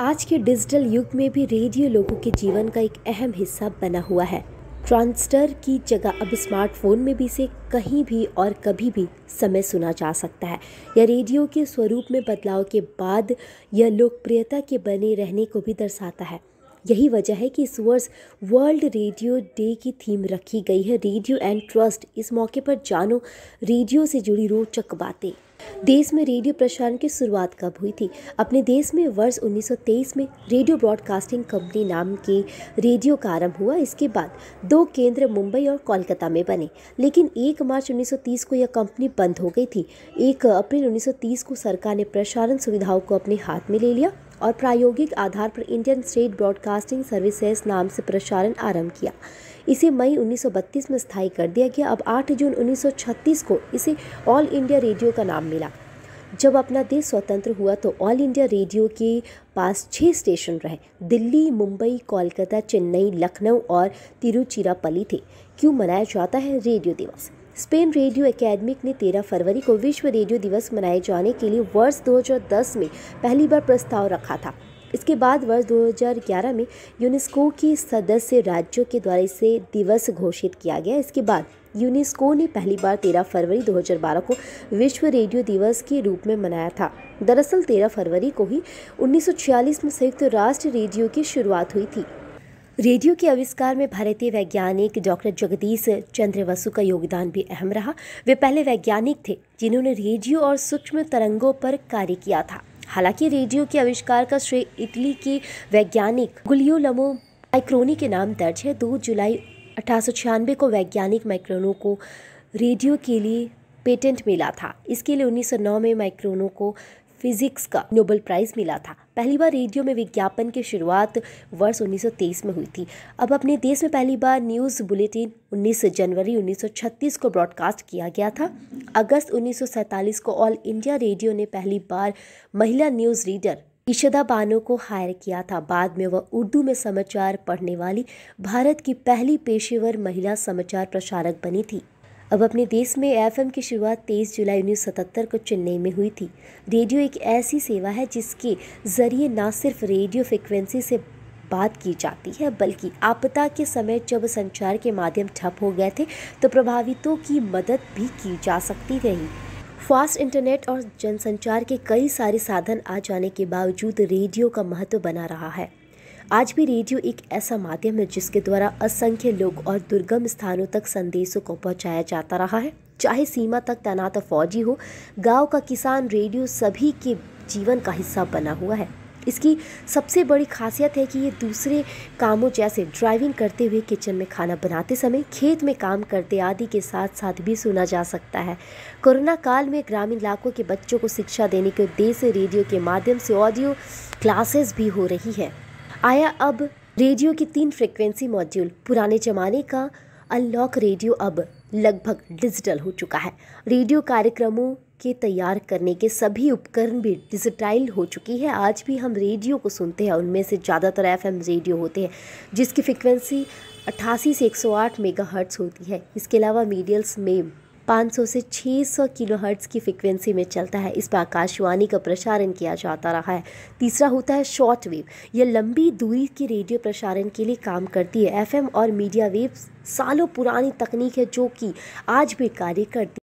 आज के डिजिटल युग में भी रेडियो लोगों के जीवन का एक अहम हिस्सा बना हुआ है ट्रांसटर की जगह अब स्मार्टफोन में भी इसे कहीं भी और कभी भी समय सुना जा सकता है यह रेडियो के स्वरूप में बदलाव के बाद यह लोकप्रियता के बने रहने को भी दर्शाता है यही वजह है कि इस वर्ष वर्ल्ड रेडियो डे की थीम रखी गई है रेडियो एंड ट्रस्ट इस मौके पर जानो रेडियो से जुड़ी रोचक बातें देश में रेडियो प्रसारण की शुरुआत कब हुई थी अपने देश में वर्ष 1923 में रेडियो ब्रॉडकास्टिंग कंपनी नाम के रेडियो का आरंभ हुआ इसके बाद दो केंद्र मुंबई और कोलकाता में बने लेकिन 1 मार्च 1930 को यह कंपनी बंद हो गई थी 1 अप्रैल 1930 को सरकार ने प्रसारण सुविधाओं को अपने हाथ में ले लिया और प्रायोगिक आधार पर इंडियन स्टेट ब्रॉडकास्टिंग सर्विसेज नाम से प्रसारण आरंभ किया इसे मई 1932 में स्थायी कर दिया गया अब 8 जून 1936 को इसे ऑल इंडिया रेडियो का नाम मिला जब अपना देश स्वतंत्र हुआ तो ऑल इंडिया रेडियो के पास छः स्टेशन रहे दिल्ली मुंबई कोलकाता चेन्नई लखनऊ और तिरुचिरापल्ली थे क्यों मनाया जाता है रेडियो दिवस स्पेन रेडियो एकेडमिक ने 13 फरवरी को विश्व रेडियो दिवस मनाए जाने के लिए वर्ष 2010 में पहली बार प्रस्ताव रखा था इसके बाद वर्ष 2011 में यूनेस्को के सदस्य राज्यों के द्वारा इसे दिवस घोषित किया गया इसके बाद यूनेस्को ने पहली बार तेरह फरवरी 2012 को विश्व रेडियो दिवस के रूप में मनाया था दरअसल तेरह फरवरी को ही 1946 में संयुक्त राष्ट्र रेडियो की शुरुआत हुई थी रेडियो के आविष्कार में भारतीय वैज्ञानिक डॉक्टर जगदीश चंद्र वसु का योगदान भी अहम रहा वे पहले वैज्ञानिक थे जिन्होंने रेडियो और सूक्ष्म तरंगों पर कार्य किया था हालांकि रेडियो के आविष्कार का श्रेय इटली के वैज्ञानिक गुलियोलमो माइक्रोनी के नाम दर्ज है दो जुलाई अठारह को वैज्ञानिक माइक्रोनो को रेडियो के लिए पेटेंट मिला था इसके लिए 1909 में माइक्रोनो को फिजिक्स का नोबल प्राइज मिला था पहली बार रेडियो में विज्ञापन की शुरुआत वर्ष 1923 में हुई थी अब अपने देश में पहली बार न्यूज़ बुलेटिन 19 जनवरी 1936 को ब्रॉडकास्ट किया गया था अगस्त 1947 को ऑल इंडिया रेडियो ने पहली बार महिला न्यूज़ रीडर इशदा बानो को हायर किया था बाद में वह उर्दू में समाचार पढ़ने वाली भारत की पहली पेशेवर महिला समाचार प्रसारक बनी थी अब अपने देश में एफएम की शुरुआत 23 जुलाई उन्नीस को चेन्नई में हुई थी रेडियो एक ऐसी सेवा है जिसके ज़रिए ना सिर्फ रेडियो फ्रिक्वेंसी से बात की जाती है बल्कि आपदा के समय जब संचार के माध्यम ठप हो गए थे तो प्रभावितों की मदद भी की जा सकती रही फास्ट इंटरनेट और जनसंचार के कई सारे साधन आ जाने के बावजूद रेडियो का महत्व बना रहा है आज भी रेडियो एक ऐसा माध्यम है जिसके द्वारा असंख्य लोग और दुर्गम स्थानों तक संदेशों को पहुंचाया जाता रहा है चाहे सीमा तक तैनात फौजी हो गांव का किसान रेडियो सभी के जीवन का हिस्सा बना हुआ है इसकी सबसे बड़ी खासियत है कि ये दूसरे कामों जैसे ड्राइविंग करते हुए किचन में खाना बनाते समय खेत में काम करते आदि के साथ साथ भी सुना जा सकता है कोरोना काल में ग्रामीण इलाकों के बच्चों को शिक्षा देने के उद्देश्य रेडियो के माध्यम से ऑडियो क्लासेस भी हो रही है आया अब रेडियो की तीन फ्रिक्वेंसी मॉड्यूल पुराने ज़माने का अनलॉक रेडियो अब लगभग डिजिटल हो चुका है रेडियो कार्यक्रमों के तैयार करने के सभी उपकरण भी डिजिटाइल हो चुकी है आज भी हम रेडियो को सुनते हैं उनमें से ज़्यादातर एफ रेडियो होते हैं जिसकी फ्रिक्वेंसी अट्ठासी से 108 मेगाहर्ट्ज़ होती है इसके अलावा मीडियल्स में 500 से 600 किलोहर्ट्ज की फ्रिक्वेंसी में चलता है इस पर आकाशवाणी का प्रसारण किया जाता रहा है तीसरा होता है शॉर्ट वेव यह लंबी दूरी के रेडियो प्रसारण के लिए काम करती है एफएम और मीडिया वेव सालों पुरानी तकनीक है जो कि आज भी कार्य करती